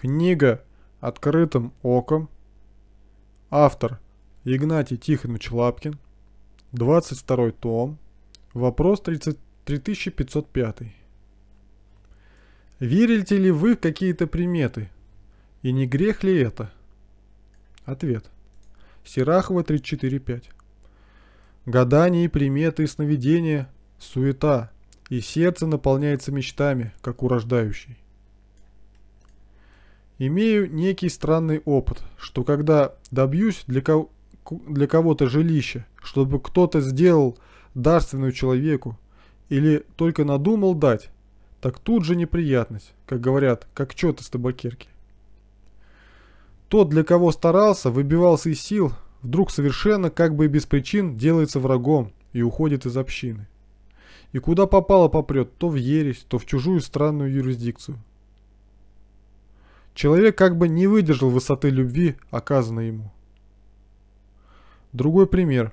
Книга «Открытым оком». Автор Игнатий Тихонович Лапкин. 22 том. Вопрос 30, 3505. Верите ли вы в какие-то приметы? И не грех ли это? Ответ. Серахова 345. Гадания и приметы, и сновидения – суета, и сердце наполняется мечтами, как урождающий. Имею некий странный опыт, что когда добьюсь для, кого- для кого-то жилища, чтобы кто-то сделал дарственную человеку или только надумал дать, так тут же неприятность, как говорят, как чё-то с табакерки. Тот, для кого старался, выбивался из сил, вдруг совершенно, как бы и без причин, делается врагом и уходит из общины. И куда попало попрет, то в ересь, то в чужую странную юрисдикцию. Человек как бы не выдержал высоты любви, оказанной ему. Другой пример.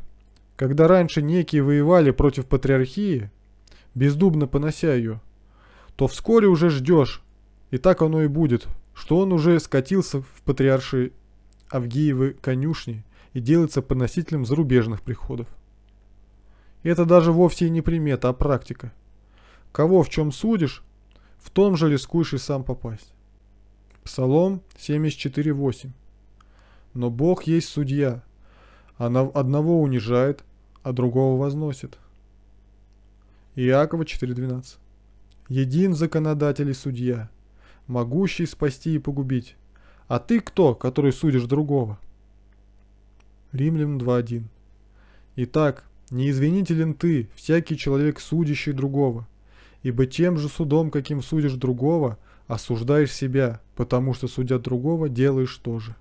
Когда раньше некие воевали против патриархии, бездубно понося ее, то вскоре уже ждешь, и так оно и будет, что он уже скатился в патриарши Авгиевы конюшни и делается поносителем зарубежных приходов. И это даже вовсе и не примета, а практика. Кого в чем судишь, в том же рискуешь и сам попасть. Псалом 74.8. Но Бог есть судья. Она одного унижает, а другого возносит. Иакова 4.12. Един законодатель и судья, могущий спасти и погубить. А ты кто, который судишь другого? Римлян 2.1. Итак, не неизвинителен ты, всякий человек, судящий другого, ибо тем же судом, каким судишь другого – Осуждаешь себя, потому что, судя другого, делаешь то же.